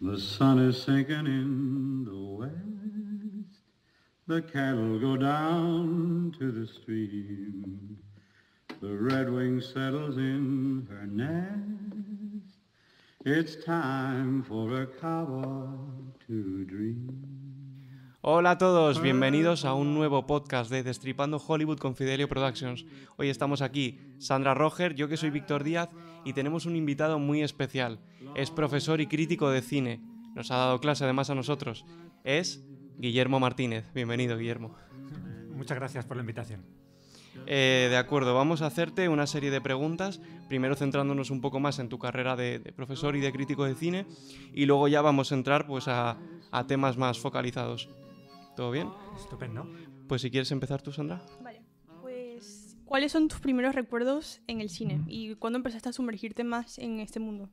The sun is sinking in the west. The cattle go down to the stream. The redwing settles in her nest. It's time for a cowboy to dream. Hola a todos, ah. bienvenidos a un nuevo podcast de Destripando Hollywood con Fidelio Productions. Hoy estamos aquí, Sandra Roger, yo que soy Víctor Díaz y tenemos un invitado muy especial. Es profesor y crítico de cine. Nos ha dado clase además a nosotros. Es Guillermo Martínez. Bienvenido, Guillermo. Muchas gracias por la invitación. Eh, de acuerdo, vamos a hacerte una serie de preguntas, primero centrándonos un poco más en tu carrera de, profesor y de crítico de cine, y luego ya vamos a entrar pues, a temas más focalizados. ¿Todo bien? Estupendo. Pues si quieres empezar tú, Sandra. Vale. Pues, ¿cuáles son tus primeros recuerdos en el cine? ¿Y cuándo empezaste a sumergirte más en este mundo?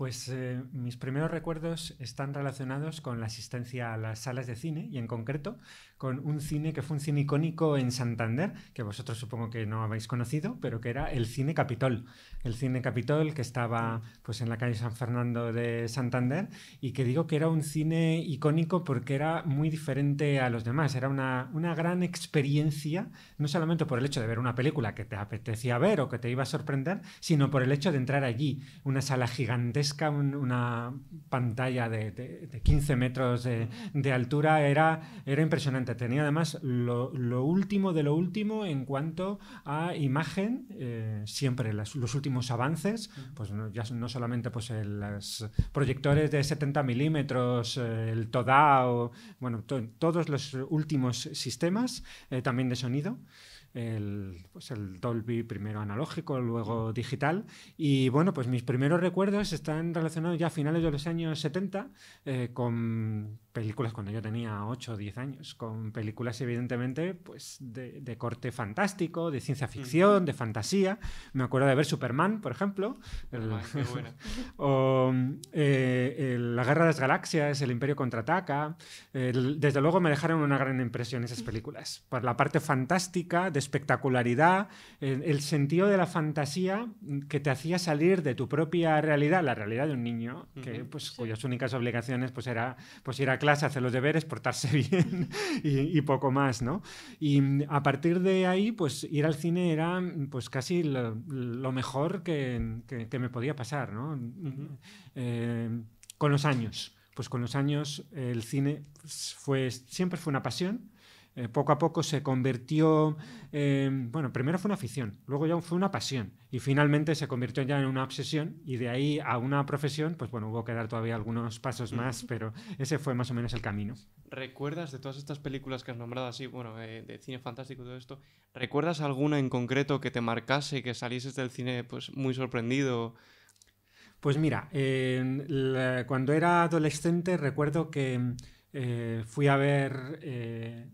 Pues eh, mis primeros recuerdos están relacionados con la asistencia a las salas de cine y en concreto con un cine que fue un cine icónico en Santander, que vosotros supongo que no habéis conocido, pero que era el Cine Capitol. El Cine Capitol que estaba pues, en la calle San Fernando de Santander y que digo que era un cine icónico porque era muy diferente a los demás. Era una, una gran experiencia, no solamente por el hecho de ver una película que te apetecía ver o que te iba a sorprender, sino por el hecho de entrar allí, una sala gigantesca una pantalla de, 15 metros de, altura, era, era impresionante. Tenía además lo, último de lo último en cuanto a imagen, eh, siempre los últimos avances, pues no, solamente pues, los proyectores de 70 milímetros, eh, el Todao, bueno, todos los últimos sistemas eh, también de sonido el, pues el Dolby primero analógico, luego mm. digital. Y bueno, pues mis primeros recuerdos están relacionados ya a finales de los años 70 eh, con películas cuando yo tenía 8 o 10 años, con películas evidentemente pues de, corte fantástico, de ciencia ficción, de fantasía. Me acuerdo de ver Superman, por ejemplo, o eh, La Guerra de las Galaxias, El Imperio Contraataca. desde luego me dejaron una gran impresión esas películas, por la parte fantástica de espectacularidad, el, sentido de la fantasía que te hacía salir de tu propia realidad, la realidad de un niño, que, pues, cuyas únicas obligaciones pues, era pues, ir a clase, hacer los deberes, portarse bien y, poco más. ¿no? Y a partir de ahí, pues ir al cine era pues, casi lo, mejor que, me podía pasar eh, con los años pues con los años el cine pues, fue, siempre fue una pasión eh, poco a poco se convirtió, bueno, primero fue una afición, luego ya fue una pasión y finalmente se convirtió ya en una obsesión y de ahí a una profesión, pues bueno, hubo que dar todavía algunos pasos más, pero ese fue más o menos el camino. ¿Recuerdas de todas estas películas que has nombrado así, bueno, eh, de cine fantástico y todo esto, ¿recuerdas alguna en concreto que te marcase que salieses del cine pues muy sorprendido? Pues mira, cuando era adolescente recuerdo que eh, fui a ver, eh,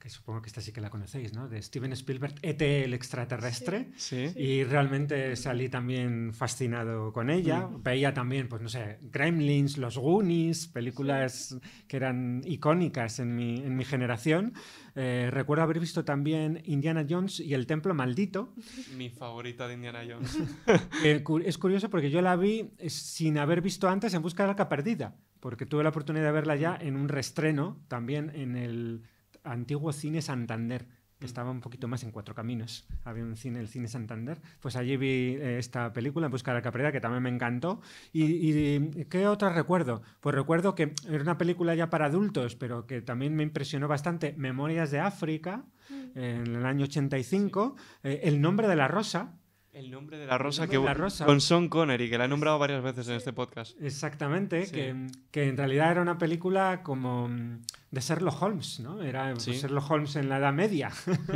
que supongo que esta sí que la conocéis, ¿no? De Steven Spielberg, ET el extraterrestre. Sí, Y realmente salí también fascinado con ella. Mm. Veía también, pues no sé, Gremlins, Los Goonies, películas que eran icónicas en mi, en mi generación. Eh, recuerdo haber visto también Indiana Jones y El Templo Maldito. Mi favorita de Indiana Jones. es curioso porque yo la vi sin haber visto antes En Busca de la Arca Perdida porque tuve la oportunidad de verla ya en un restreno, también en el antiguo Cine Santander, que mm. estaba un poquito más en Cuatro Caminos. Había un cine, el Cine Santander. Pues allí vi eh, esta película, En Busca de la Caprera, que también me encantó. Y, qué otra recuerdo? Pues recuerdo que era una película ya para adultos, pero que también me impresionó bastante, Memorias de África, mm. en el año 85, eh, El nombre de la rosa, el nombre de la rosa, que, con Sean Connery, que la he nombrado varias veces en este podcast. Exactamente, que, en realidad era una película como mm, de Sherlock Holmes, ¿no? Era pues, Sherlock Holmes en la Edad Media,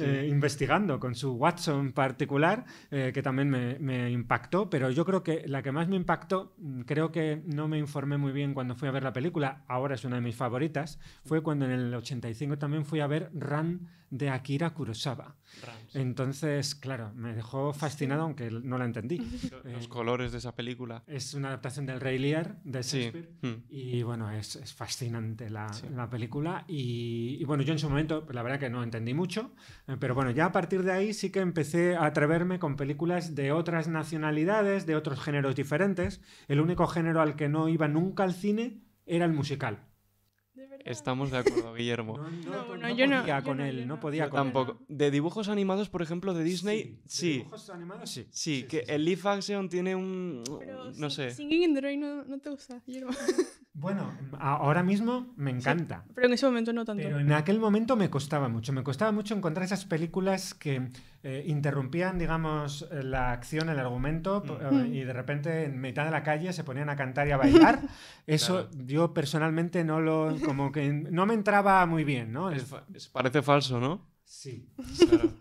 eh, investigando con su Watson particular, eh, que también me, me, impactó, pero yo creo que la que más me impactó, mm, creo que no me informé muy bien cuando fui a ver la película, ahora es una de mis favoritas, fue cuando en el 85 también fui a ver Run de Akira Kurosawa. Entonces, claro, me dejó fascinado, aunque no la entendí. Eh, los colores de esa película. Es una adaptación del Rey Lear, de Shakespeare. Hmm. Y bueno, es, fascinante la, película. Y, bueno, yo en su momento, la verdad que no entendí mucho, eh, pero bueno, ya a partir de ahí sí que empecé a atreverme con películas de otras nacionalidades, de otros géneros diferentes. El único género al que no iba nunca al cine era el musical. Estamos de acuerdo, Guillermo. No, no, no, no podía con él, no, podía tampoco. De dibujos animados, por ejemplo, de Disney, sí. sí. De dibujos animados, sí. Sí, que el Leaf Action tiene un... no sé. Singing en no, te gusta, Guillermo. Bueno, ahora mismo me encanta. pero en ese momento no tanto. Pero en aquel momento me costaba mucho. Me costaba mucho encontrar esas películas que eh, interrumpían, digamos, la acción, el argumento, mm. Eh, mm. y de repente en mitad de la calle se ponían a cantar y a bailar. Eso yo personalmente no lo, como que no me entraba muy bien, ¿no? parece falso, ¿no? Sí.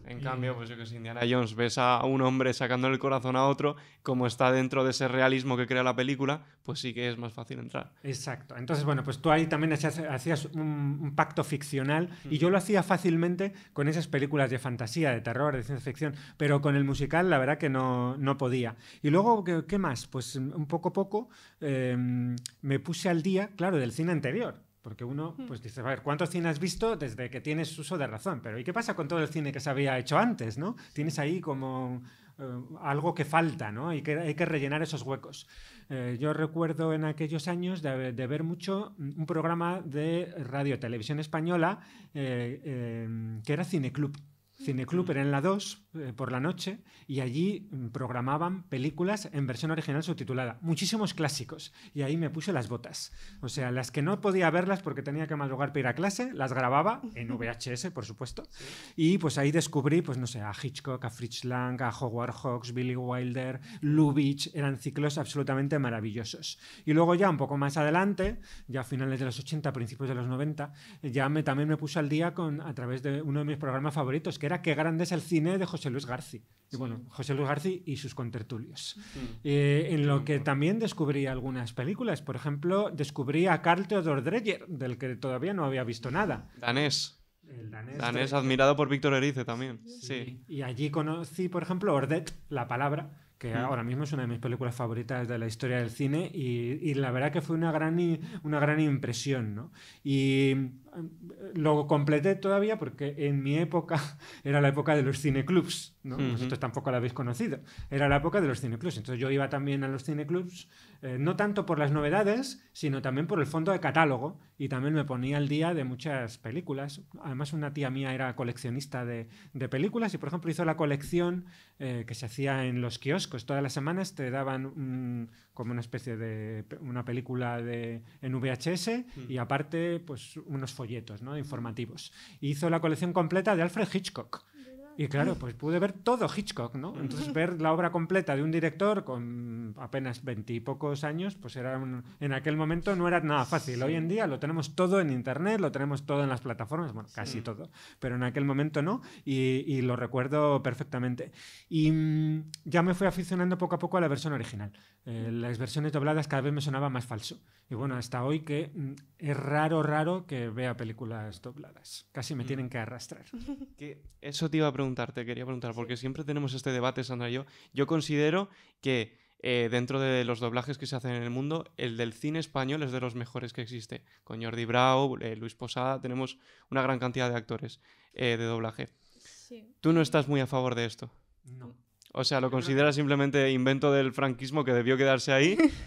En cambio, pues yo que sé, Indiana Jones, ves a un hombre sacando el corazón a otro, como está dentro de ese realismo que crea la película, pues sí que es más fácil entrar. Exacto. Entonces, bueno, pues tú ahí también hacías, un, pacto ficcional y yo lo mm. hacía fácilmente con esas películas de fantasía, de terror, de ciencia ficción, pero con el musical la verdad que no, no podía. Y luego, ¿qué, más? Pues mm, un poco a poco em, me puse al día, claro, del cine anterior. Porque uno pues dice, a ver, ¿cuánto cine has visto desde que tienes uso de razón? Pero ¿y qué pasa con todo el cine que se había hecho antes? ¿no? Tienes ahí como eh, algo que falta ¿no? y que hay que rellenar esos huecos. Eh, yo recuerdo en aquellos años de, ver mucho un programa de radio, televisión española, eh, que era Cineclub. Mm. Cineclub era en la 2 eh, por la noche y allí mm, programaban películas en versión original subtitulada, muchísimos clásicos, y ahí me puse las botas. O sea, las que no podía verlas porque tenía que madrugar para ir a clase, las grababa en VHS, por supuesto, y pues ahí descubrí, pues no sé, a Hitchcock, a Fritz Lang, a Howard Hawks, Billy Wilder, Lubitsch, eran ciclos absolutamente maravillosos. Y luego ya un poco más adelante, ya a finales de los 80, principios de los 90, ya me, también me puse al día con, a través de uno de mis programas favoritos, que era Qué grande es el cine de José José Luis García. Y bueno, José Luis García y sus contertulios. Mm. Eh, en lo que también descubrí algunas películas. Por ejemplo, descubrí a Carl Theodor Dreyer, del que todavía no había visto nada. Danés. danés. admirado por Víctor Erice también. Sí. Y allí conocí, por ejemplo, Ordet, la palabra, que mm. ahora mismo es una de mis películas favoritas de la historia del cine y, la verdad que fue una gran, una gran impresión, ¿no? Y lo completé todavía porque en mi época era la época de los cineclubs, ¿no? Vosotros tampoco la habéis conocido. Era la época de los cineclubs. Entonces yo iba también a los cineclubs, eh, no tanto por las novedades, sino también por el fondo de catálogo. Y también me ponía al día de muchas películas. Además, una tía mía era coleccionista de, de películas y, por ejemplo, hizo la colección eh, que se hacía en los kioscos. Todas las semanas te daban un como una especie de una película de, en VHS mm. y aparte pues unos folletos ¿no? informativos. Hizo la colección completa de Alfred Hitchcock y claro, pues pude ver todo Hitchcock, ¿no? Entonces ver la obra completa de un director con apenas veintipocos años, pues era en aquel momento no era nada fácil. Hoy en día lo tenemos todo en Internet, lo tenemos todo en las plataformas, bueno, casi todo, pero en aquel momento no, y, lo recuerdo perfectamente. Y mm, ya me fui aficionando poco a poco a la versión original. Eh, las versiones dobladas cada vez me sonaba más falso. Y bueno, hasta hoy que mm, es raro, raro que vea películas dobladas. Casi me mm. tienen que arrastrar. que Eso te iba a preguntar te quería preguntar, porque siempre tenemos este debate, Sandra y yo. Yo considero que eh, dentro de los doblajes que se hacen en el mundo, el del cine español es de los mejores que existe. Con Jordi Brau, eh, Luis Posada, tenemos una gran cantidad de actores eh, de doblaje. ¿Tú no estás muy a favor de esto? No. O sea, lo consideras simplemente invento del franquismo que debió quedarse ahí.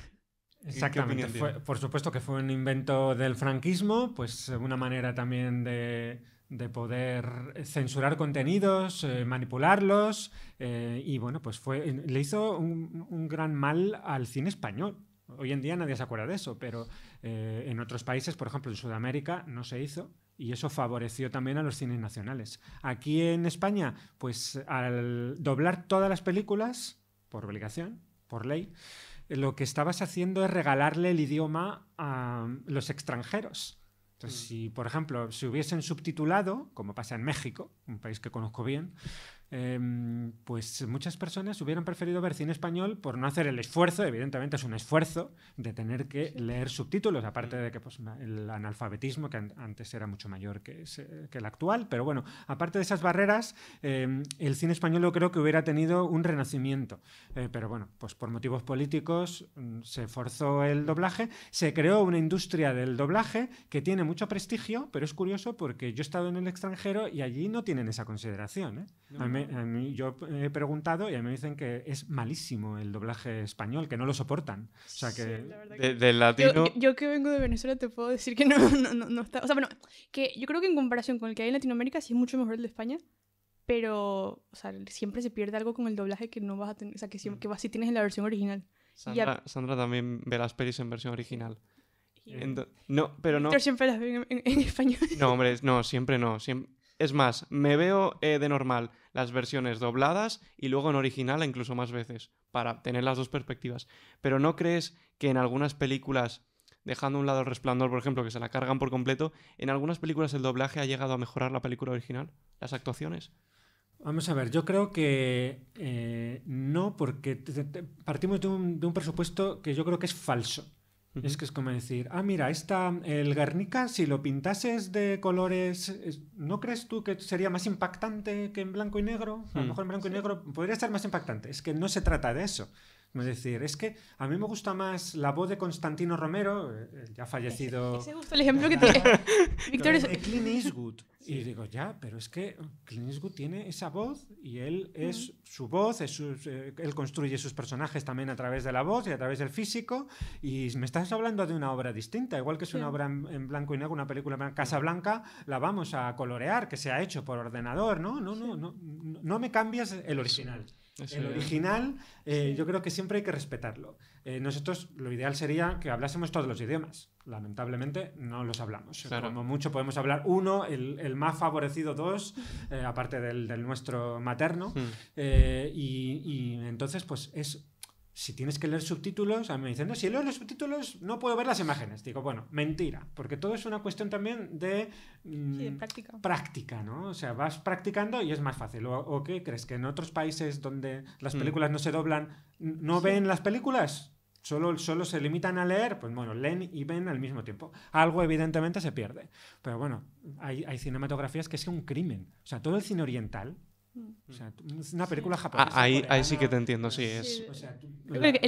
Exactamente. por supuesto que fue un invento del franquismo, pues una manera también de de poder eh, censurar contenidos, eh, manipularlos, eh, y bueno, pues fue, le hizo un, gran mal al cine español. Hoy en día nadie se acuerda de eso, pero en otros países, por ejemplo en Sudamérica, no se hizo y eso favoreció también a los cines nacionales. Aquí en España, pues al doblar todas las películas, por obligación, por ley, lo que estabas haciendo es regalarle el idioma a los extranjeros. Pues si, por ejemplo, si hubiesen subtitulado, como pasa en México, un país que conozco bien, Em, pues muchas personas hubieran preferido ver cine español por no hacer el esfuerzo, evidentemente es un esfuerzo, de tener que leer subtítulos, aparte mm. de que pues, el analfabetismo, que antes era mucho mayor que, el actual, pero bueno, aparte de esas barreras, em, el cine español yo creo que hubiera tenido un renacimiento, eh, pero bueno, pues por motivos políticos mm, se forzó el doblaje, se creó una industria del doblaje que tiene mucho prestigio, pero es curioso porque yo he estado en el extranjero y allí no tienen esa consideración. ¿eh? yo he preguntado y a mí me dicen que es malísimo el doblaje español, que no lo soportan. O sea que. latino. Yo, que vengo de Venezuela te puedo decir que no, no, está. O sea, bueno, que yo creo que en comparación con el que hay en Latinoamérica sí es mucho mejor el de España. Pero, o sea, siempre se pierde algo con el doblaje que no vas a tener. O sea, que, si, mm. vas, si tienes en la versión original. Sandra, Sandra también ve las pelis en versión original. no, pero no. siempre las ve en, español. No, hombre, no, siempre no. Siempre, es más, me veo eh, de normal las versiones dobladas y luego en original incluso más veces, para tener las dos perspectivas. Pero ¿no crees que en algunas películas, dejando un lado el resplandor, por ejemplo, que se la cargan por completo, en algunas películas el doblaje ha llegado a mejorar la película original, las actuaciones? Vamos a ver, yo creo que eh, no, porque partimos de un presupuesto que yo creo que es falso. Es que es como decir, ah, mira, esta, el Garnica si lo pintases de colores, ¿no crees tú que sería más impactante que en blanco y negro? A lo mm. mejor en blanco y negro podría ser más impactante. Es que no se trata de eso. Es decir, es que a mí me gusta más la voz de Constantino Romero, eh, ya fallecido. Ese, ese gusto, el ejemplo que tiene. Víctor es. Clint Eastwood. Y digo, ya, pero es que Clint Eastwood tiene esa voz y él es su voz, es su, eh, él construye sus personajes también a través de la voz y a través del físico. Y me estás hablando de una obra distinta, igual que es una obra en, blanco y negro, una película en Casa Blanca, la vamos a colorear, que se ha hecho por ordenador, ¿no? No, no, no, no, no me cambias el original el original, eh, yo creo que siempre hay que respetarlo. Eh, nosotros lo ideal sería que hablásemos todos los idiomas. Lamentablemente no los hablamos. Como mucho podemos hablar uno, el, más favorecido dos, eh, aparte del, nuestro materno. Hmm. y, entonces, pues es si tienes que leer subtítulos, a mí me dicen, no, si leo los subtítulos no puedo ver las imágenes. Digo, bueno, mentira, porque todo es una cuestión también de, mm, práctica. ¿no? O sea, vas practicando y es más fácil. ¿O, qué crees? ¿Que en otros países donde las mm. películas no se doblan, no ven las películas? Solo, solo se limitan a leer, pues bueno, leen y ven al mismo tiempo. Algo evidentemente se pierde. Pero bueno, hay, hay cinematografías que es un crimen. O sea, todo el cine oriental, Mm. O sea, es una película japonesa. ahí, sí que te entiendo, sí. Es...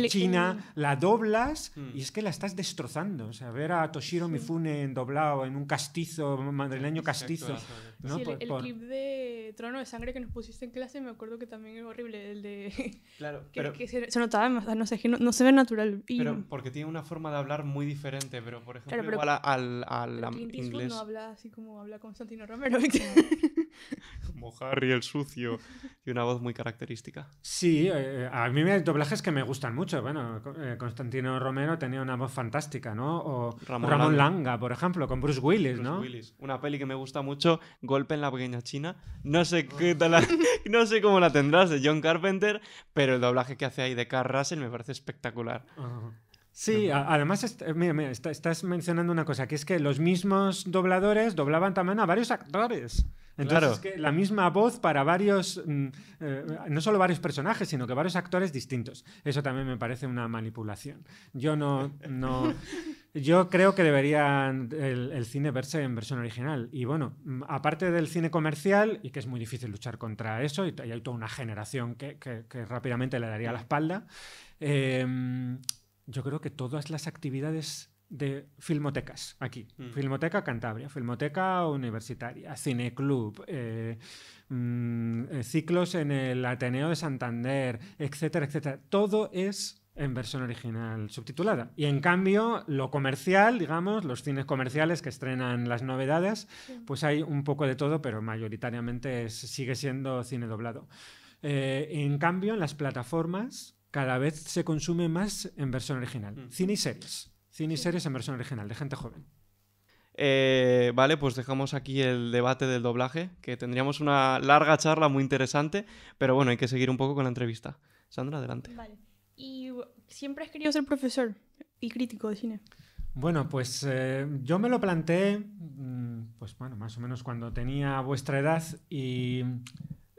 China la doblas mm. y es que la estás destrozando. O sea, ver a Toshiro Mifune doblado en un castizo, madrileño castizo. ¿no? el, clip de Trono de Sangre que nos pusiste en clase, me acuerdo que también es horrible. El de. Claro, pero, se, notaba, no sé, no, se ve natural. Pero porque tiene una forma de hablar muy diferente, pero por ejemplo, igual al, al, inglés. no habla así como habla Constantino Romero. como Harry el sucio y una voz muy característica. Sí, eh, a mí me hay doblajes que me gustan mucho. Bueno, eh, Constantino Romero tenía una voz fantástica, ¿no? O Ramón, Langa. por ejemplo, con Bruce Willis, Bruce Willis. Una peli que me gusta mucho, Golpe en la pequeña China. No sé, no sé cómo la tendrás de John Carpenter, pero el doblaje que hace ahí de Carl Russell me parece espectacular. Sí, em. además, eh, estás mencionando una cosa, que es que los mismos dobladores doblaban también a varios actores. Entonces, claro. que la misma voz para varios, mm, eh, no solo varios personajes, sino que varios actores distintos. Eso también me parece una manipulación. Yo no Yo creo que debería el, cine verse en versión original. Y bueno, mm, aparte del cine comercial, y que es muy difícil luchar contra eso, y, hay toda una generación que, rápidamente le daría la espalda, em, yo creo que todas las actividades de filmotecas aquí. Mm. Filmoteca Cantabria, Filmoteca Universitaria, Cineclub, club, eh, mm, eh, ciclos en el Ateneo de Santander, etcétera, etcétera. Todo es en versión original subtitulada. Y en cambio, lo comercial, digamos, los cines comerciales que estrenan las novedades, pues hay un poco de todo, pero mayoritariamente sigue siendo cine doblado. Eh, en cambio, en las plataformas cada vez se consume más en versión original. Mm. Cine y series. Cine series en versión original, de gente joven. Eh, vale, pues dejamos aquí el debate del doblaje, que tendríamos una larga charla muy interesante, pero bueno, hay que seguir un poco con la entrevista. Sandra, adelante. Vale. Y siempre has querido ser profesor y crítico de cine. Bueno, pues eh, yo me lo planteé, mm, pues bueno, más o menos cuando tenía vuestra edad y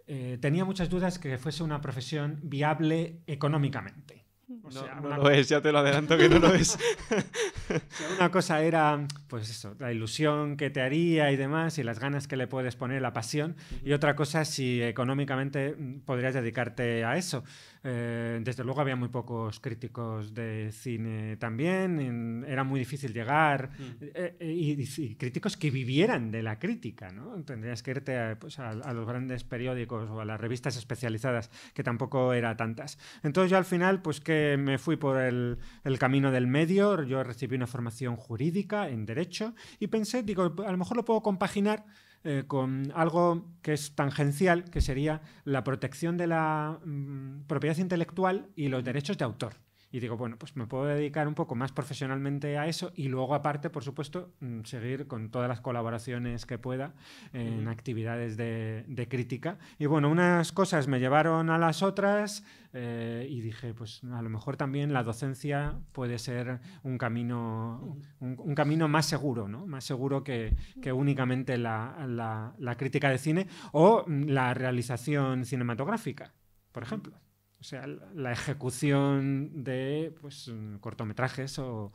eh, tenía muchas dudas que fuese una profesión viable económicamente no, lo es, ya te lo adelanto que no lo es. una cosa era, pues eso, la ilusión que te haría y demás, y las ganas que le puedes poner, la pasión. Y otra cosa, si económicamente mm, podrías dedicarte a eso. Eh, desde luego había muy pocos críticos de cine también, era muy difícil llegar. Eh, eh, y, críticos que vivieran de la crítica, ¿no? Tendrías que irte pues, a, a los grandes periódicos o a las revistas especializadas, que tampoco era tantas. Entonces yo al final, pues que me fui por el, camino del medio, yo recibí una formación jurídica en derecho y pensé, digo, a lo mejor lo puedo compaginar eh, con algo que es tangencial, que sería la protección de la mm, propiedad intelectual y los derechos de autor. Y digo, bueno, pues me puedo dedicar un poco más profesionalmente a eso y luego aparte, por supuesto, mm, seguir con todas las colaboraciones que pueda en actividades de, crítica. Y bueno, unas cosas me llevaron a las otras eh, y dije, pues a lo mejor también la docencia puede ser un camino, un, camino más seguro, ¿no? Más seguro que, únicamente la crítica de cine o la realización cinematográfica, por ejemplo. O sea, la ejecución de pues, cortometrajes o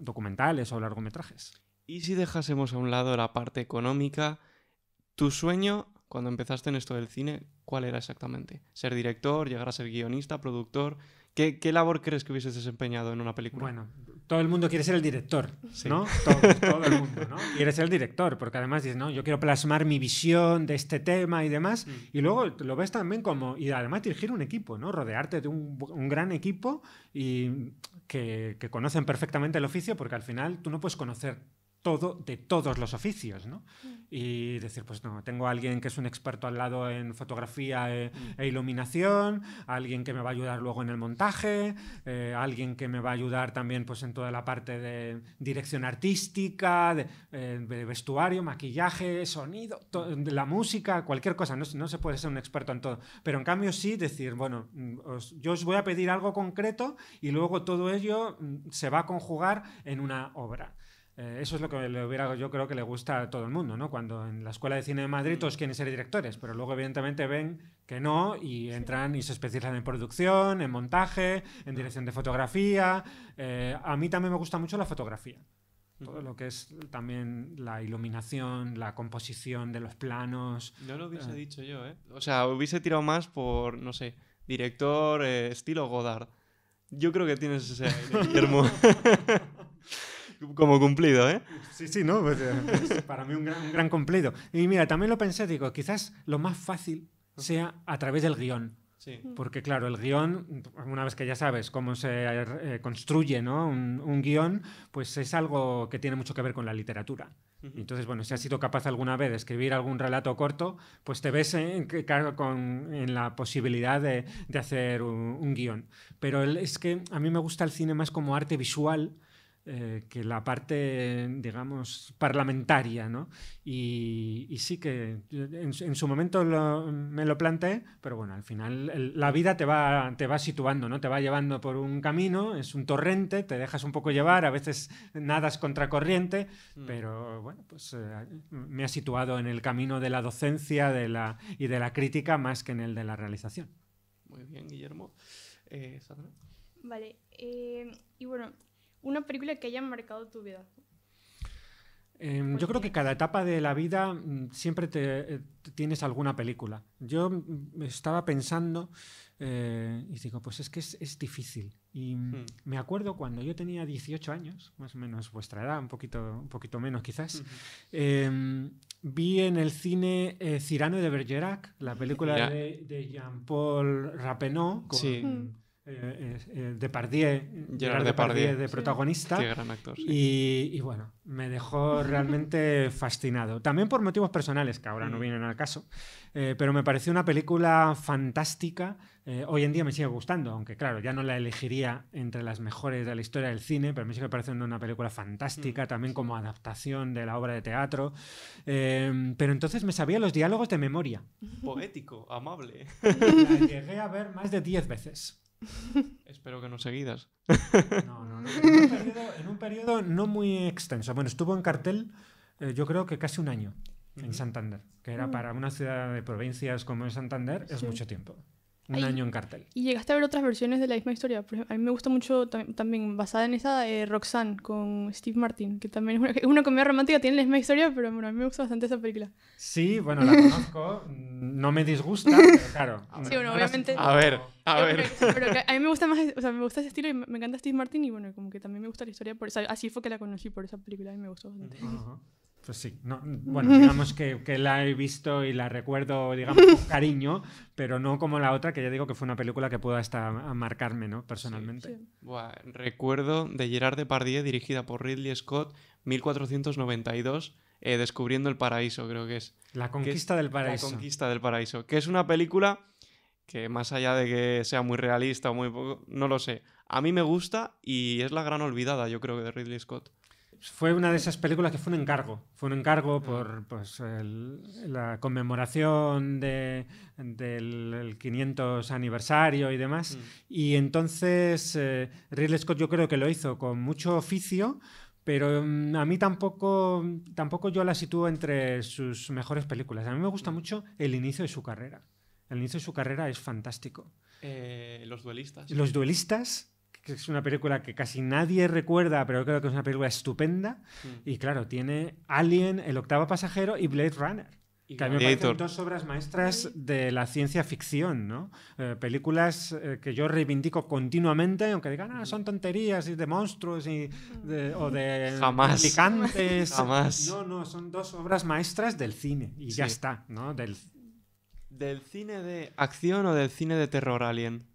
documentales o largometrajes. Y si dejásemos a un lado la parte económica, tu sueño cuando empezaste en esto del cine, ¿cuál era exactamente? ¿Ser director, llegar a ser guionista, productor? ¿Qué, labor crees que hubieses desempeñado en una película? Bueno, todo el mundo quiere ser el director, ¿no? Todo, el mundo, ¿no? Quiere ser el director, porque además dices, no, yo quiero plasmar mi visión de este tema y demás. Mm. Y luego lo ves también como, y además dirigir un equipo, ¿no? Rodearte de un, gran equipo y que, que, conocen perfectamente el oficio, porque al final tú no puedes conocer de todos los oficios, mm. Y decir, pues no, tengo a alguien que es un experto al lado en fotografía e, mm. e iluminación, alguien que me va a ayudar luego en el montaje, eh, alguien que me va a ayudar también pues en toda la parte de dirección artística, de, eh, vestuario, maquillaje, sonido, la música, cualquier cosa. No, se puede ser un experto en todo. Pero en cambio sí decir, bueno, mm, yo os voy a pedir algo concreto y luego todo ello se va a conjugar en una obra. Eh, eso es lo que le hubiera, yo creo que le gusta a todo el mundo, ¿no? Cuando en la Escuela de Cine de Madrid todos quieren ser directores, pero luego evidentemente ven que no y entran y se especializan en producción, en montaje, en dirección de fotografía. Eh, a mí también me gusta mucho la fotografía. Todo lo que es también la iluminación, la composición de los planos. No lo hubiese eh. dicho yo, ¿eh? O sea, hubiese tirado más por, no sé, director estilo Godard. Yo creo que tienes ese Guillermo. como cumplido, ¿eh? Sí, sí, ¿no? Pues, eh, para mí un gran, un gran cumplido. Y mira, también lo pensé, digo, quizás lo más fácil sea a través del guión. Porque claro, el guión, una vez que ya sabes cómo se eh, construye ¿no? un, guión, pues es algo que tiene mucho que ver con la literatura. Entonces, bueno, si has sido capaz alguna vez de escribir algún relato corto, pues te ves en, ¿eh? con, en la posibilidad de, hacer un, guión. Pero es que a mí me gusta el cine más como arte visual, eh, que la parte, digamos, parlamentaria, ¿no? Y, sí que en, su momento me lo planteé, pero bueno, al final la vida te va, te va situando, ¿no? Te va llevando por un camino, es un torrente, te dejas un poco llevar, a veces nada es contracorriente, mm. pero bueno, pues eh, me ha situado en el camino de la docencia y de la crítica más que en el de la realización. Muy bien, Guillermo. Eh, vale, y bueno, una película que haya marcado tu vida. Em, yo creo que cada etapa de la vida mm, siempre te, eh, tienes alguna película. Yo mm, estaba pensando eh, y digo, pues es que es, difícil. Y mm, hmm. me acuerdo cuando yo tenía 18 años, más o menos vuestra edad, un poquito, un poquito menos quizás, em, vi en el cine eh, Cirano de Bergerac, la película de, Jean-Paul Rappeneau. Con, eh, eh, de Gerard, Depardieu, de protagonista. Qué gran actor. Y, bueno, me dejó realmente fascinado. También por motivos personales, que ahora no mm. vienen al caso, eh, pero me pareció una película fantástica. hoy en día me sigue gustando, aunque claro, ya no la elegiría entre las mejores de la historia del cine, pero me sigue pareciendo una película fantástica, mm. también como adaptación de la obra de teatro. Em, pero entonces me sabía los diálogos de memoria. Poético, amable. La llegué a ver más de 10 veces. Espero que no seguidas. En un, periodo, no muy extenso. Bueno, estuvo en cartel eh, yo creo que casi un año en Santander, que era mm. para una ciudad de provincias como Santander, es mucho tiempo. Un año en cartel. Y llegaste a ver otras versiones de la misma historia. a mí me gusta mucho también, basada en esa, eh, Roxanne con Steve Martin, que también es una, comedia romántica, tiene la misma historia, pero bueno, a mí me gusta bastante esa película. Sí, bueno, la conozco, no me disgusta, pero claro. Sí, bueno, obviamente. A ver, a ver. Pero, a mí me gusta más, o sea, me gusta ese estilo y me encanta Steve Martin y bueno, como que también me gusta la historia, por, así fue que la conocí por esa película y me gustó bastante. Pues sí, no, bueno, digamos que, la he visto y la recuerdo, digamos, con cariño, pero no como la otra, que ya digo que fue una película que pudo hasta marcarme, ¿no? Personalmente. recuerdo de Gerard Depardieu, dirigida por Ridley Scott, 1492, eh, Descubriendo el Paraíso, creo que es. La Conquista del Paraíso. La Conquista del Paraíso, que es una película que más allá de que sea muy realista o muy poco, no lo sé. A mí me gusta y es la gran olvidada, yo creo, de Ridley Scott fue una de esas películas que fue un encargo. Fue un encargo por pues, la conmemoración del 500 aniversario y demás. Mm. Y entonces eh, Ridley Scott yo creo que lo hizo con mucho oficio, pero mm, a mí tampoco, tampoco yo la sitúo entre sus mejores películas. A mí me gusta mm. mucho el inicio de su carrera. El inicio de su carrera es fantástico. Eh, los duelistas. Los duelistas que es una película que casi nadie recuerda, pero creo que es una película estupenda. Mm. Y claro, tiene Alien, El octavo pasajero y Blade Runner. Y que a dos obras maestras de la ciencia ficción, ¿no? Eh, películas eh, que yo reivindico continuamente, aunque digan, ah, son tonterías y de monstruos y de, o de Picantes. Jamás. No, no, son dos obras maestras del cine y ya está, ¿no? ¿Del cine de acción o del cine de terror alien?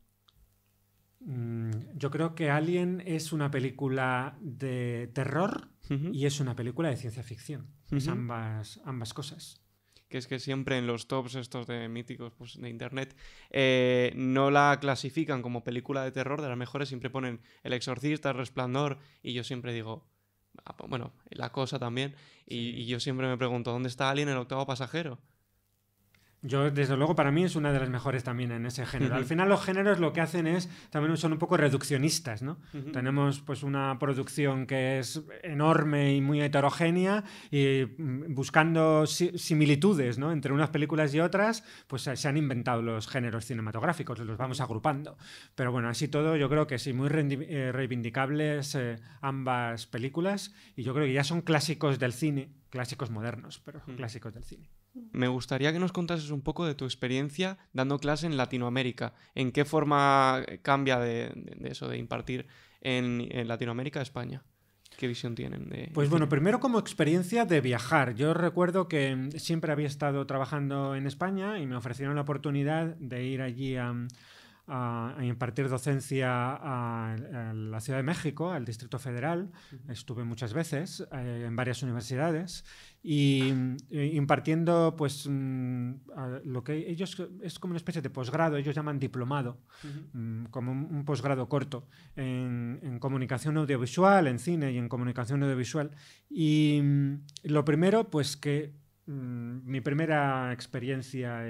Mm, yo creo que Alien es una película de terror y es una película de ciencia ficción. Es ambas, cosas. Que es que siempre en los tops estos de míticos pues, de internet eh, no la clasifican como película de terror, de las mejores siempre ponen El Exorcista, El Resplandor, y yo siempre digo, ah, pues, bueno, La Cosa también, y, yo siempre me pregunto, ¿dónde está Alien el octavo pasajero? Yo, desde luego, para mí es una de las mejores también en ese género. Al final, los géneros lo que hacen es, también son un poco reduccionistas, ¿no? Tenemos pues una producción que es enorme y muy heterogénea y mm, buscando similitudes, ¿no? Entre unas películas y otras, pues se han inventado los géneros cinematográficos, los vamos agrupando. Pero bueno, así todo, yo creo que sí, muy eh, reivindicables eh, ambas películas y yo creo que ya son clásicos del cine, clásicos modernos, pero clásicos del cine. Me gustaría que nos contases un poco de tu experiencia dando clase en Latinoamérica. ¿En qué forma cambia de, eso, de impartir en, Latinoamérica a España? ¿Qué visión tienen? De... Pues bueno, primero como experiencia de viajar. Yo recuerdo que siempre había estado trabajando en España y me ofrecieron la oportunidad de ir allí a, a, impartir docencia a, la Ciudad de México, al Distrito Federal. Estuve muchas veces eh, en varias universidades y eh, impartiendo pues mm, lo que ellos es como una especie de posgrado, ellos llaman diplomado, mm, como un, posgrado corto en, comunicación audiovisual, en cine y en comunicación audiovisual. Y mm, lo primero pues que mi primera experiencia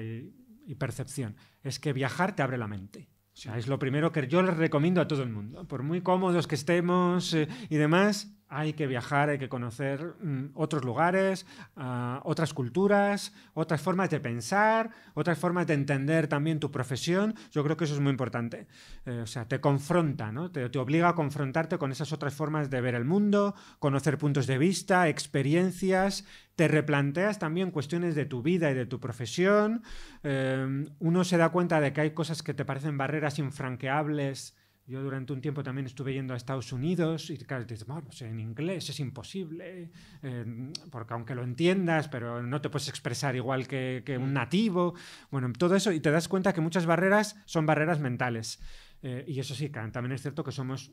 y percepción, es que viajar te abre la mente. O sea, es lo primero que yo les recomiendo a todo el mundo. Por muy cómodos que estemos eh, y demás, hay que viajar, hay que conocer mm, otros lugares, ah, otras culturas, otras formas de pensar, otras formas de entender también tu profesión. Yo creo que eso es muy importante. Eh, o sea, te confronta, ¿no? Te, obliga a confrontarte con esas otras formas de ver el mundo, conocer puntos de vista, experiencias. Te replanteas también cuestiones de tu vida y de tu profesión. Eh, uno se da cuenta de que hay cosas que te parecen barreras infranqueables yo durante un tiempo también estuve yendo a Estados Unidos y claro, pues en inglés es imposible, eh, porque aunque lo entiendas, pero no te puedes expresar igual que, un mm. nativo. Bueno, todo eso y te das cuenta que muchas barreras son barreras mentales. Eh, y eso sí, también es cierto que somos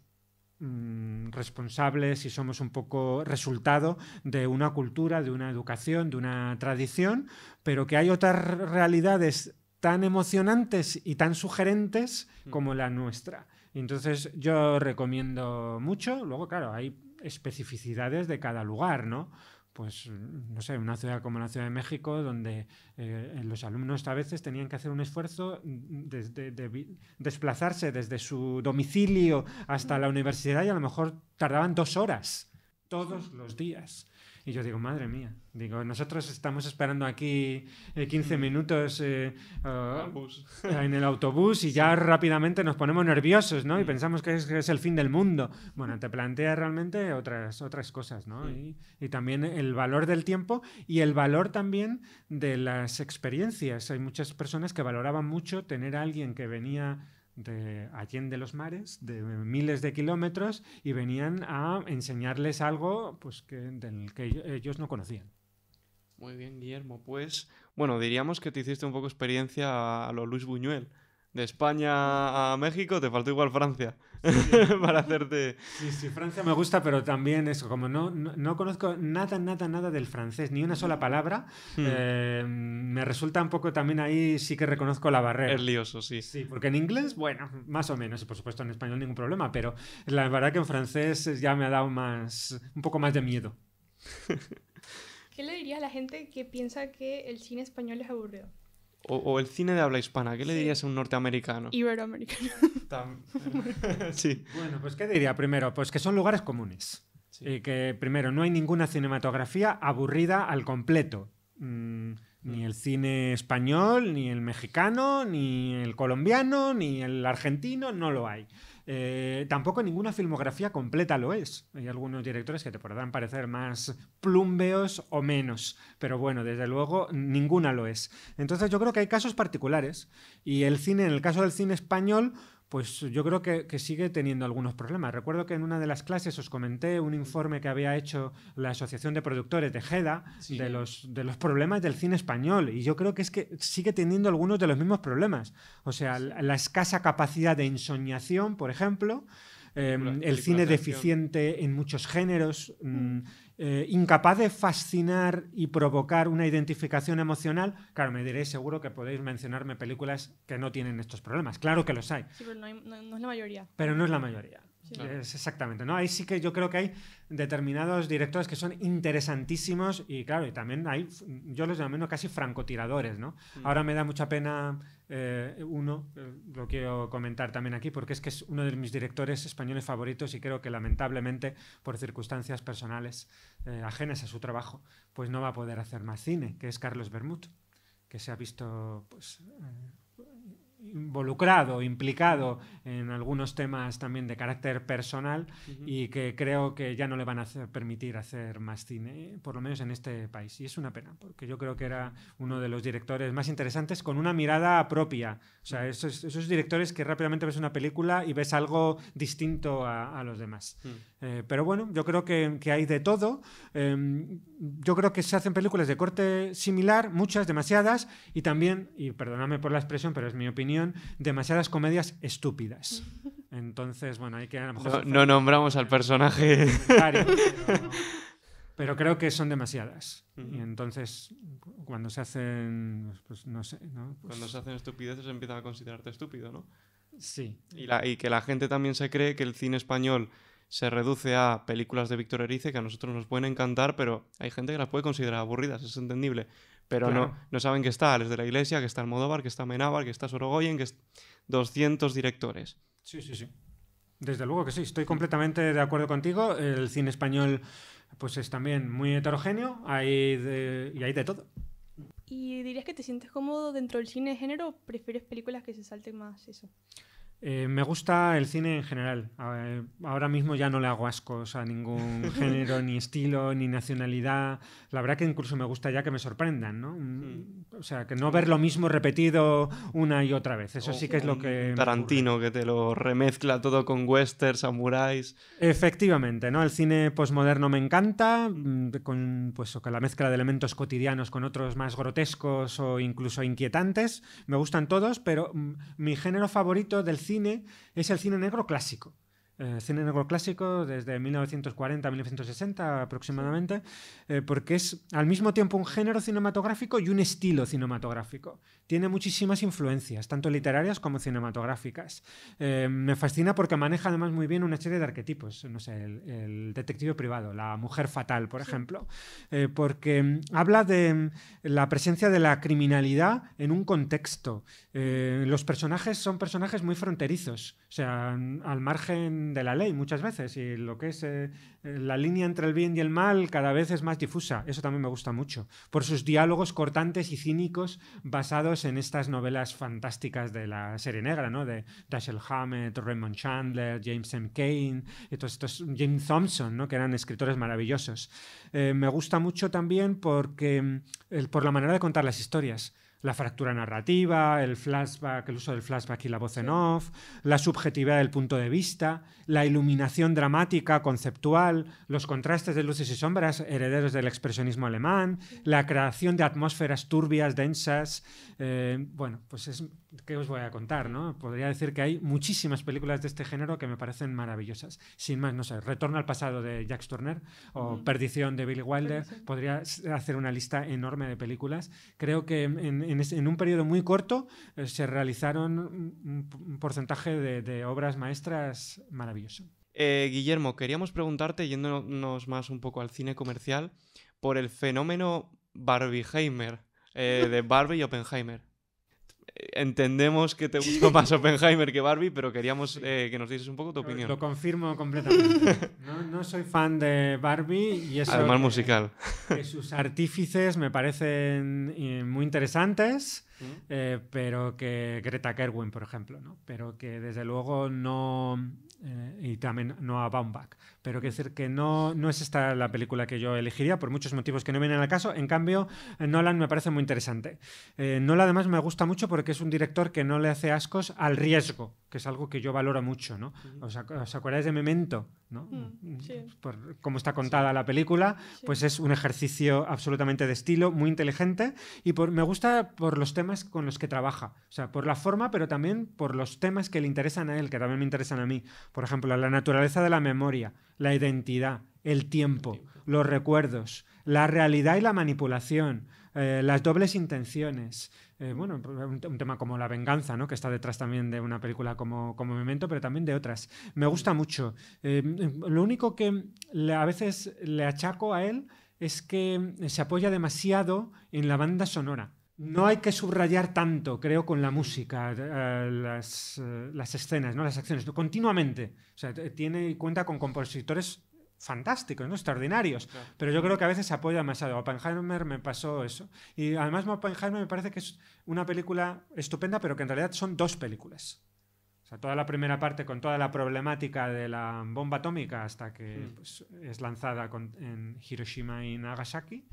mm, responsables y somos un poco resultado de una cultura, de una educación, de una tradición, pero que hay otras realidades tan emocionantes y tan sugerentes mm. como la nuestra. Entonces yo recomiendo mucho, luego claro, hay especificidades de cada lugar, ¿no? Pues mm, no sé, una ciudad como la Ciudad de México, donde eh, los alumnos a veces tenían que hacer un esfuerzo mm, de, desplazarse desde su domicilio hasta la universidad y a lo mejor tardaban dos horas todos los días. Y yo digo, madre mía, digo, nosotros estamos esperando aquí 15 eh, mm. minutos eh, ah, en el autobús y ya rápidamente nos ponemos nerviosos, ¿no? Y mm. pensamos que es, el fin del mundo. Bueno, te mm. plantea realmente otras, otras cosas, ¿no? Y, y, también el valor del tiempo y el valor también de las experiencias. Hay muchas personas que valoraban mucho tener a alguien que venía de Allende los Mares, de miles de kilómetros, y venían a enseñarles algo pues, que, del que ellos no conocían. Muy bien, Guillermo. Pues, bueno, diríamos que te hiciste un poco experiencia a lo Luis Buñuel de España a México, te faltó igual Francia para hacerte... Sí, sí, Francia me gusta, pero también eso, como no, no, conozco nada, nada, nada del francés, ni una sola mm. palabra, mm. Eh, me resulta un poco también ahí sí que reconozco la barrera. Es lioso, sí. Sí, porque en inglés, bueno, más o menos, y por supuesto en español ningún problema, pero la verdad que en francés ya me ha dado más, un poco más de miedo. ¿Qué le diría a la gente que piensa que el cine español es aburrido? O, el cine de habla hispana, ¿qué le dirías a un norteamericano? Iberoamericano. sí. Bueno, pues ¿qué diría primero? Pues que son lugares comunes. que primero, no hay ninguna cinematografía aburrida al completo. Mm, ni el cine español, ni el mexicano, ni el colombiano, ni el argentino, no lo hay. Eh, tampoco ninguna filmografía completa lo es. Hay algunos directores que te podrán parecer más plumbeos o menos, pero bueno, desde luego ninguna lo es. Entonces yo creo que hay casos particulares y el cine, en el caso del cine español, pues yo creo que, sigue teniendo algunos problemas. Recuerdo que en una de las clases os comenté un informe que había hecho la Asociación de Productores de GEDA de, los, problemas del cine español. Y yo creo que es que sigue teniendo algunos de los mismos problemas. O sea, la, escasa capacidad de ensoñación, por ejemplo. Em, el cine deficiente en muchos géneros, mm, mm. Eh, incapaz de fascinar y provocar una identificación emocional, claro, me diréis seguro que podéis mencionarme películas que no tienen estos problemas. Claro que los hay. Sí, pero no, es la mayoría. Pero no es la mayoría. exactamente, ¿no? Ahí sí que yo creo que hay determinados directores que son interesantísimos y claro, y también hay, yo los llamo casi francotiradores, ¿no? Mm. Ahora me da mucha pena eh, uno, eh, lo quiero comentar también aquí, porque es que es uno de mis directores españoles favoritos y creo que lamentablemente por circunstancias personales eh, ajenas a su trabajo, pues no va a poder hacer más cine, que es Carlos Bermut, que se ha visto pues, involucrado, implicado en algunos temas también de carácter personal y que creo que ya no le van a permitir hacer más cine, por lo menos en este país. Y es una pena, porque yo creo que era uno de los directores más interesantes con una mirada propia. O sea, esos, directores que rápidamente ves una película y ves algo distinto a, los demás. Eh, pero bueno, yo creo que, hay de todo. Em, yo creo que se hacen películas de corte similar, muchas, demasiadas, y también, y perdóname por la expresión, pero es mi opinión, demasiadas comedias estúpidas. Entonces, bueno, hay que a lo mejor... No, nombramos al personaje. Pero, creo que son demasiadas. Y entonces, cuando se hacen, pues no sé, pues Cuando se hacen estupideces empieza a considerarte estúpido, ¿no? Sí. Y, y que la gente también se cree que el cine español se reduce a películas de Víctor Erice que a nosotros nos pueden encantar, pero hay gente que las puede considerar aburridas, es entendible pero no, no saben que está Alex de la Iglesia, que está el Almodóvar, que está Menábar, que está Sorogoyen, que es 200 directores. Sí, sí, sí. Desde luego que sí, estoy completamente de acuerdo contigo. El cine español pues es también muy heterogéneo hay y hay de todo. ¿Y dirías que te sientes cómodo dentro del cine de género o prefieres películas que se salten más eso? Eh, me gusta el cine en general. ahora mismo ya no le hago ascos a ningún género, ni estilo, ni nacionalidad. La verdad que incluso me gusta ya que me sorprendan, ¿no? Mm, o sea, que no ver lo mismo repetido una y otra vez. Eso sí que es lo que... Tarantino, que te lo remezcla todo con westerns, samuráis. Efectivamente, ¿no? El cine posmoderno me encanta, mm. Mm, con pues, que la mezcla de elementos cotidianos con otros más grotescos o incluso inquietantes. Me gustan todos, pero mi género favorito del cine cine es el cine negro clásico. Eh, cine negro clásico desde 1940 a 1960 aproximadamente, eh, porque es al mismo tiempo un género cinematográfico y un estilo cinematográfico. Tiene muchísimas influencias, tanto literarias como cinematográficas. Eh, me fascina porque maneja además muy bien una serie de arquetipos, no sé, el, detective privado, la mujer fatal, por ejemplo, porque mm, habla de mm, la presencia de la criminalidad en un contexto. los personajes son personajes muy fronterizos, o sea, al margen de la ley muchas veces y lo que es eh, la línea entre el bien y el mal cada vez es más difusa. Eso también me gusta mucho, por sus diálogos cortantes y cínicos basados en estas novelas fantásticas de la serie negra, ¿no? De Dashiell Hammett, Raymond Chandler, James M. Cain, y estos James Thompson, ¿no? Que eran escritores maravillosos. Eh, me gusta mucho también porque eh, por la manera de contar las historias la fractura narrativa, el flashback, el uso del flashback y la voz en off, la subjetividad del punto de vista, la iluminación dramática, conceptual, los contrastes de luces y sombras herederos del expresionismo alemán, la creación de atmósferas turbias, densas. Eh, bueno, pues es ¿Qué os voy a contar? ¿no? Podría decir que hay muchísimas películas de este género que me parecen maravillosas. Sin más, no sé, Retorno al pasado de Jack Turner o Perdición de Billy Wilder. Podría hacer una lista enorme de películas. Creo que en, un periodo muy corto eh, se realizaron un, porcentaje de, obras maestras maravilloso. Eh, Guillermo, queríamos preguntarte, yéndonos más un poco al cine comercial, por el fenómeno Barbieheimer, eh, de Barbie y Oppenheimer entendemos que te gustó más Oppenheimer que Barbie, pero queríamos eh, que nos dices un poco tu opinión. Lo confirmo completamente. No, soy fan de Barbie y eso. Además, musical. Que, sus artífices me parecen eh, muy interesantes, mm. eh, pero que Greta Kerwin, por ejemplo, pero que desde luego no. y también no a Baumbach pero quiero decir que no, no es esta la película que yo elegiría por muchos motivos que no vienen al caso. En cambio, Nolan me parece muy interesante. Eh, Nolan además me gusta mucho porque es un director que no le hace ascos al riesgo, que es algo que yo valoro mucho. ¿no? ¿Os, acordáis de Memento? ¿no? Mm, por cómo está contada la película, pues es un ejercicio absolutamente de estilo, muy inteligente y me gusta por los temas con los que trabaja. O sea, por la forma, pero también por los temas que le interesan a él, que también me interesan a mí. Por ejemplo, la naturaleza de la memoria, la identidad, el tiempo, los recuerdos, la realidad y la manipulación, eh, las dobles intenciones. Eh, bueno, un, tema como la venganza, ¿no? que está detrás también de una película como, como Memento, pero también de otras. Me gusta mucho. Eh, lo único que a veces le achaco a él es que se apoya demasiado en la banda sonora no hay que subrayar tanto, creo, con la música, eh, eh, las, escenas, ¿no? las acciones, continuamente. O sea, tiene cuenta con compositores fantásticos, ¿no? extraordinarios, pero yo creo que a veces se apoya demasiado. Oppenheimer me pasó eso. Y además Oppenheimer me parece que es una película estupenda, pero que en realidad son dos películas. O sea, toda la primera parte con toda la problemática de la bomba atómica hasta que hmm. pues, es lanzada en Hiroshima y Nagasaki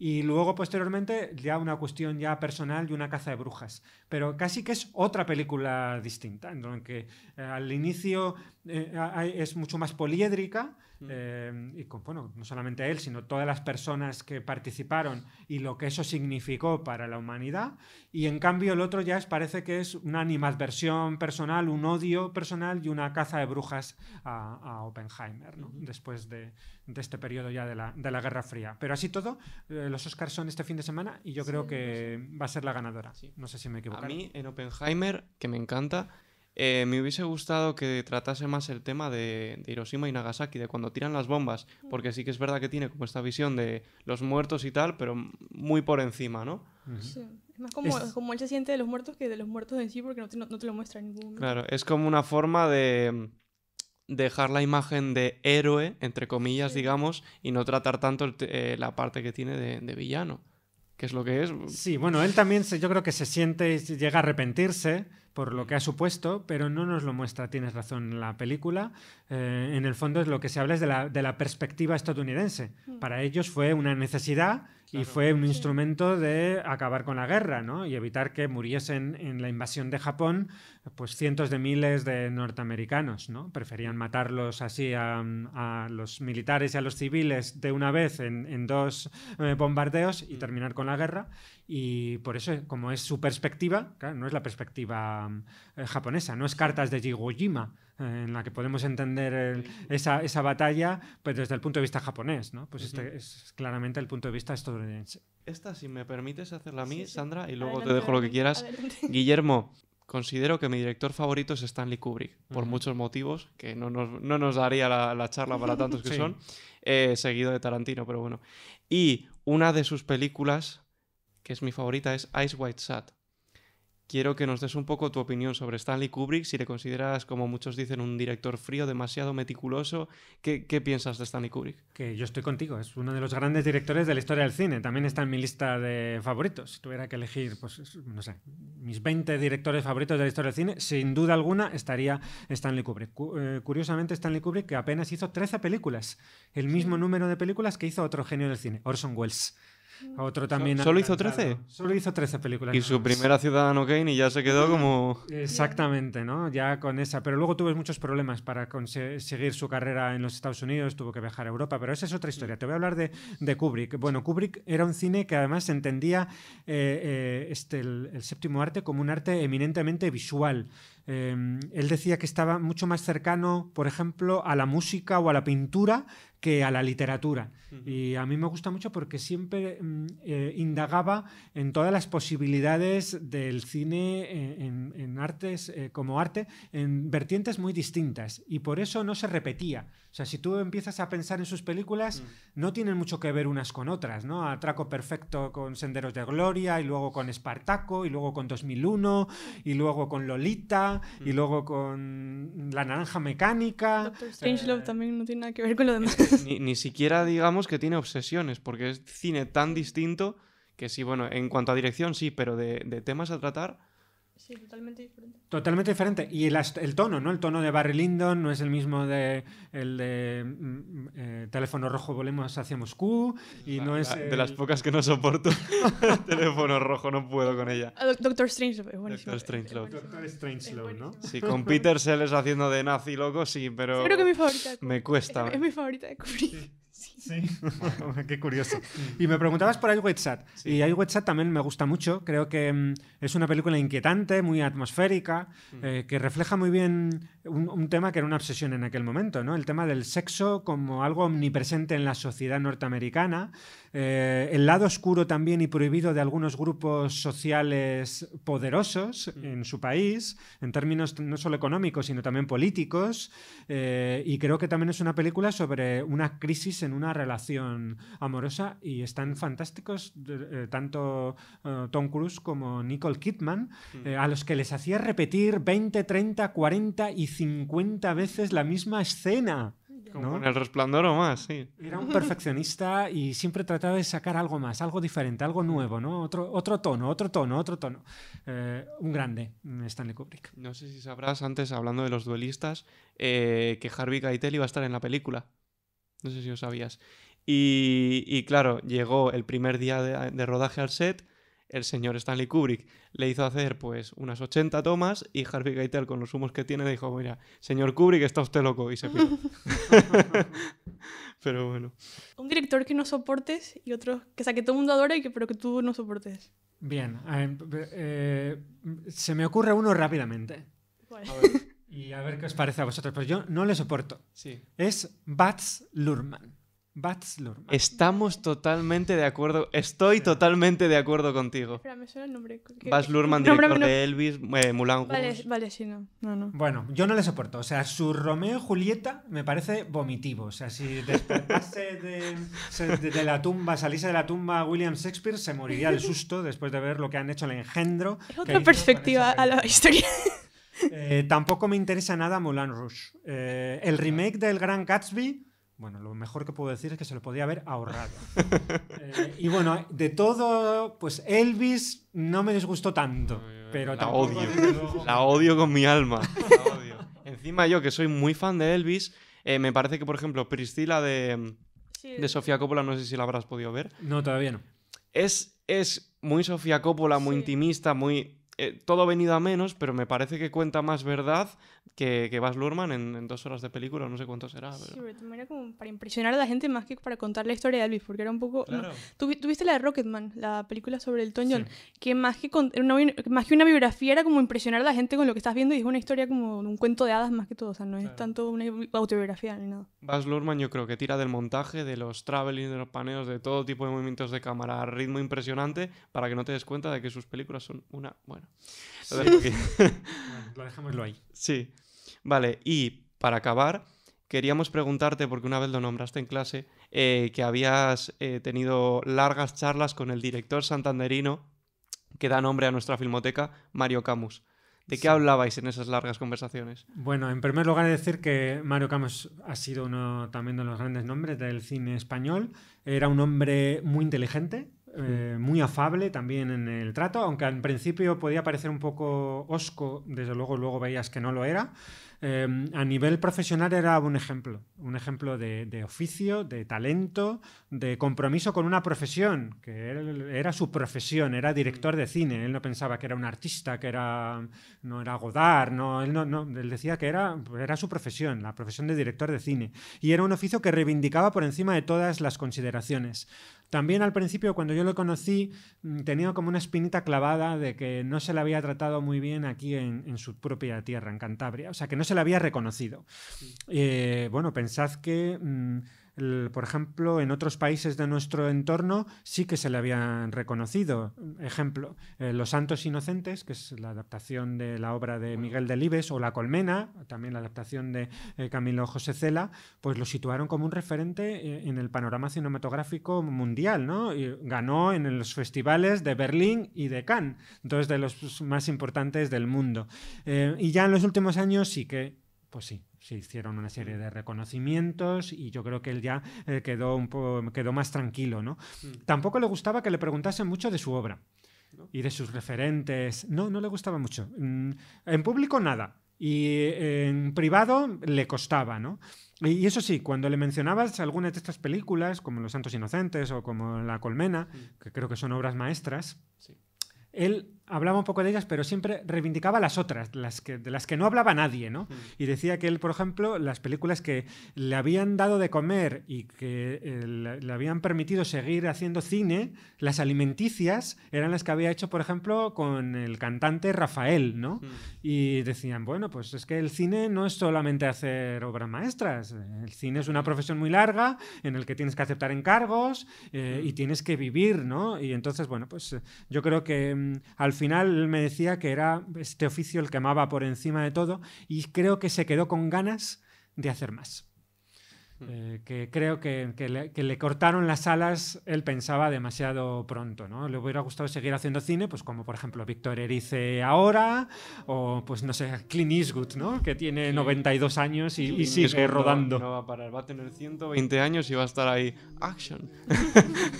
y luego posteriormente ya una cuestión ya personal y una caza de brujas. Pero casi que es otra película distinta, en la que eh, al inicio eh, es mucho más poliédrica eh, y con, bueno, no solamente él, sino todas las personas que participaron y lo que eso significó para la humanidad. Y en cambio el otro ya es, parece que es una animadversión personal, un odio personal y una caza de brujas a, Oppenheimer, después de, este periodo ya de la, de la, Guerra Fría. Pero así todo, eh, los Oscars son este fin de semana y yo creo que va a ser la ganadora. Sí. No sé si me equivoco. A mí en Oppenheimer, que me encanta eh, me hubiese gustado que tratase más el tema de, Hiroshima y Nagasaki, de cuando tiran las bombas, mm. porque sí que es verdad que tiene como esta visión de los muertos y tal, pero muy por encima, ¿no? Es más como, él se siente de los muertos que de los muertos en sí, porque no te, lo muestra ningún Claro, es como una forma de mm, dejar la imagen de héroe, entre comillas, digamos, y no tratar tanto eh, la parte que tiene de, villano, que es lo que es. Sí, bueno, él también yo creo que se siente y llega a arrepentirse por lo que ha supuesto, pero no nos lo muestra, tienes razón, la película. Eh, en el fondo es lo que se habla es de la, de la perspectiva estadounidense. Mm. Para ellos fue una necesidad y fue un instrumento de acabar con la guerra ¿no? y evitar que muriesen en la invasión de Japón pues cientos de miles de norteamericanos. ¿no? Preferían matarlos así a, los militares y a los civiles de una vez en, dos eh, bombardeos y mm. terminar con la guerra. Y por eso, como es su perspectiva, no es la perspectiva eh, japonesa, no es cartas de Jigo eh, en la que podemos entender esa, batalla pues desde el punto de vista japonés, ¿no? Pues este es claramente el punto de vista estadounidense. Esta, si me permites hacerla a mí, Sandra, y luego te dejo lo que quieras. Guillermo, considero que mi director favorito es Stanley Kubrick, por muchos motivos, que no nos, daría la, charla para tantos que son, eh, seguido de Tarantino, pero bueno. Y una de sus películas, que es mi favorita, es Ice White Sat quiero que nos des un poco tu opinión sobre Stanley Kubrick, si le consideras, como muchos dicen, un director frío, demasiado meticuloso. ¿Qué, piensas de Stanley Kubrick? Que yo estoy contigo, es uno de los grandes directores de la historia del cine. También está en mi lista de favoritos. Si tuviera que elegir, pues, no sé, mis 20 directores favoritos de la historia del cine, sin duda alguna estaría Stanley Kubrick. Eh, curiosamente, Stanley Kubrick que apenas hizo 13 películas, el mismo número de películas que hizo otro genio del cine, Orson Welles. Mm. ¿Solo hizo 13? Solo hizo 13 películas. Y su primera Ciudadano Kane y ya se quedó mm. como. Exactamente, ¿no? Ya con esa. Pero luego tuvo muchos problemas para conseguir su carrera en los Estados Unidos, tuvo que viajar a Europa. Pero esa es otra historia. Te voy a hablar de, de Kubrick. Bueno, Kubrick era un cine que además entendía eh, eh, este, el séptimo arte como un arte eminentemente visual. Em, él decía que estaba mucho más cercano, por ejemplo, a la música o a la pintura que a la literatura. Y a mí me gusta mucho porque siempre em, eh, indagaba en todas las posibilidades del cine eh, en, artes, eh, como arte, en vertientes muy distintas. Y por eso no se repetía. O sea, si tú empiezas a pensar en sus películas, mm. no tienen mucho que ver unas con otras, ¿no? Atraco Perfecto con Senderos de Gloria, y luego con Espartaco, y luego con 2001, y luego con Lolita, y mm. luego con La Naranja Mecánica. también no tiene nada que ver con lo demás. Ni, siquiera digamos que tiene obsesiones, porque es cine tan distinto que sí, bueno, en cuanto a dirección sí, pero de temas a tratar Sí, totalmente diferente. Totalmente diferente. Y el, tono, ¿no? El tono de Barry Lyndon no es el mismo de el de mm, eh, Teléfono Rojo Volemos hacia Moscú y no es... De las pocas que no soporto, Teléfono Rojo no puedo con ella. Ah, Doctor Strange es buenísimo. Doctor Strange Doctor ¿no? Sí, con Peter Sellers haciendo de nazi loco, sí, pero... Creo que es mi favorita. Me cuesta. Es, mi favorita de Kubrick. Sí. qué curioso. Y me preguntabas por iWedsat. Sí. Y chat también me gusta mucho. Creo que mm, es una película inquietante, muy atmosférica, mm. eh, que refleja muy bien un, tema que era una obsesión en aquel momento, ¿no? El tema del sexo como algo omnipresente en la sociedad norteamericana. Eh, el lado oscuro también y prohibido de algunos grupos sociales poderosos mm. en su país, en términos no solo económicos, sino también políticos. Eh, y creo que también es una película sobre una crisis en una relación amorosa y están fantásticos eh, tanto eh, Tom Cruise como Nicole Kidman, mm. eh, a los que les hacía repetir 20, 30, 40 y 50 veces la misma escena. en el resplandor o más, sí. Era un perfeccionista y siempre trataba de sacar algo más, algo diferente, algo nuevo, ¿no? Otro, tono, otro tono, otro tono. un grande, Stanley Kubrick. No sé si sabrás antes, hablando de los duelistas, que Harvey Keitel iba a estar en la película. No sé si lo sabías. Y, claro, llegó el primer día de, rodaje al set. El señor Stanley Kubrick le hizo hacer pues unas 80 tomas y Harvey Keitel con los humos que tiene dijo, mira, señor Kubrick, está usted loco y se fue. pero bueno. Un director que no soportes y otro que, sea, todo el mundo adora y que, pero que tú no soportes. Bien, eh, se me ocurre uno rápidamente. A ver. Y a ver qué os parece a vosotros. Pues yo no le soporto. Sí. Es Bats Lurman. Bats Lurman. Estamos totalmente de acuerdo. Estoy totalmente de acuerdo contigo. Espera, me suena el nombre. Bats Lurman, director de Elvis, eh, Mulan Vale, sí, no. Bueno, yo no le soporto. O sea, su Romeo y Julieta me parece vomitivo. O sea, si despertase de, la tumba, saliese de la tumba William Shakespeare, se moriría el susto después de ver lo que han hecho el engendro. Es otra perspectiva a la historia. Eh, tampoco me interesa nada Moulin Rouge. Eh, el remake del Gran Gatsby, bueno, lo mejor que puedo decir es que se lo podía haber ahorrado. Eh, y bueno, de todo, pues Elvis no me disgustó tanto, pero la odio. La odio con mi alma. Encima yo, que soy muy fan de Elvis, me parece que, por ejemplo, Priscila de, Sofía Coppola, no sé si la habrás podido ver. No, todavía no. Es, es muy Sofía Coppola, muy intimista, muy eh, todo venido a menos, pero me parece que cuenta más verdad que, que Baz en, dos horas de película, no sé cuánto será. Sí, pero era como para impresionar a la gente más que para contar la historia de Elvis, porque era un poco... tuviste la de Rocketman, la película sobre el Tony que, más que, una, más que una biografía era como impresionar a la gente con lo que estás viendo y es una historia como un cuento de hadas más que todo, o sea, no es tanto una autobiografía ni nada. Baz Luhrmann yo creo que tira del montaje, de los traveling, de los paneos, de todo tipo de movimientos de cámara, ritmo impresionante, para que no te des cuenta de que sus películas son una... Bueno. Lo, bueno, lo dejamos ahí. Sí. Vale, y para acabar, queríamos preguntarte, porque una vez lo nombraste en clase, eh, que habías eh, tenido largas charlas con el director santanderino que da nombre a nuestra filmoteca, Mario Camus. ¿De qué hablabais en esas largas conversaciones? Bueno, en primer lugar decir que Mario Camus ha sido uno también de los grandes nombres del cine español. Era un hombre muy inteligente, eh, muy afable también en el trato, aunque al principio podía parecer un poco osco, desde luego luego veías que no lo era. Em, a nivel profesional era un ejemplo, un ejemplo de, oficio, de talento, de compromiso con una profesión, que era su profesión, era director de cine, él no pensaba que era un artista, que era, no era Godard, no, él, no, él decía que era, era su profesión, la profesión de director de cine, y era un oficio que reivindicaba por encima de todas las consideraciones. También al principio, cuando yo lo conocí, mm, tenía como una espinita clavada de que no se le había tratado muy bien aquí en, su propia tierra, en Cantabria. O sea, que no se le había reconocido. Eh, bueno, pensad que... Mm, por ejemplo, en otros países de nuestro entorno sí que se le habían reconocido. Ejemplo, eh, Los Santos Inocentes, que es la adaptación de la obra de Miguel Delibes, o La Colmena, también la adaptación de eh, Camilo José Cela, pues lo situaron como un referente eh, en el panorama cinematográfico mundial, ¿no? Y ganó en los festivales de Berlín y de Cannes, dos de los más importantes del mundo. y ya en los últimos años sí que, pues sí, se hicieron una serie de reconocimientos y yo creo que él ya eh, quedó, un poco, quedó más tranquilo. ¿no? Mm. Tampoco le gustaba que le preguntasen mucho de su obra y de sus referentes. No, no le gustaba mucho. Mm, en público nada. Y eh, en privado le costaba, ¿no? Y eso sí, cuando le mencionabas algunas de estas películas, como Los Santos Inocentes o como La Colmena, mm. que creo que son obras maestras, sí. él hablaba un poco de ellas, pero siempre reivindicaba las otras, las que, de las que no hablaba nadie, ¿no? Mm. Y decía que él, por ejemplo, las películas que le habían dado de comer y que eh, le habían permitido seguir haciendo cine, las alimenticias eran las que había hecho, por ejemplo, con el cantante Rafael, ¿no? Mm. Y decían, bueno, pues es que el cine no es solamente hacer obras maestras, el cine es una profesión muy larga en el que tienes que aceptar encargos eh, y mm. tienes que vivir, ¿no? Y entonces, bueno, pues eh, yo creo que al final me decía que era este oficio el que amaba por encima de todo y creo que se quedó con ganas de hacer más. Hmm. Eh, que creo que, le, cortaron las alas, él pensaba demasiado pronto, ¿no? Le hubiera gustado seguir haciendo cine, pues como por ejemplo Víctor Erice ahora, o pues no sé, Clint Eastwood, ¿no? Que tiene 92 años y, sigue rodando. va a va a tener 120 años y va a estar ahí, action.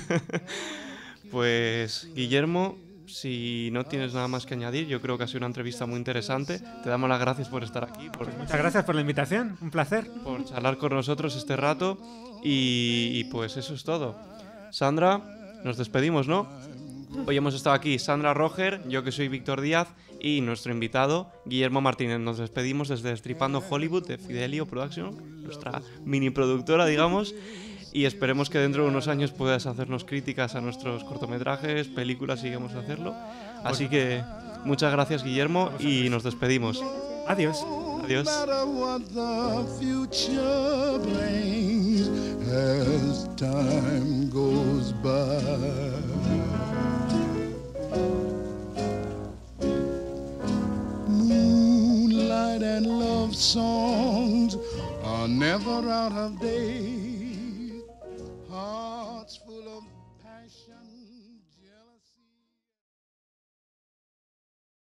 pues Guillermo, si no tienes nada más que añadir, yo creo que ha sido una entrevista muy interesante. Te damos las gracias por estar aquí. Pues muchas gracias por la invitación, un placer. Por charlar con nosotros este rato y, y pues eso es todo. Sandra, nos despedimos, ¿no? Hoy hemos estado aquí Sandra Roger, yo que soy Víctor Díaz y nuestro invitado Guillermo Martínez. Nos despedimos desde Stripando Hollywood de Fidelio Production, nuestra mini productora, digamos y esperemos que dentro de unos años puedas hacernos críticas a nuestros cortometrajes, películas, sigamos a hacerlo. Así que muchas gracias Guillermo y nos despedimos. Adiós. Adiós. Moonlight and love songs are never out of date.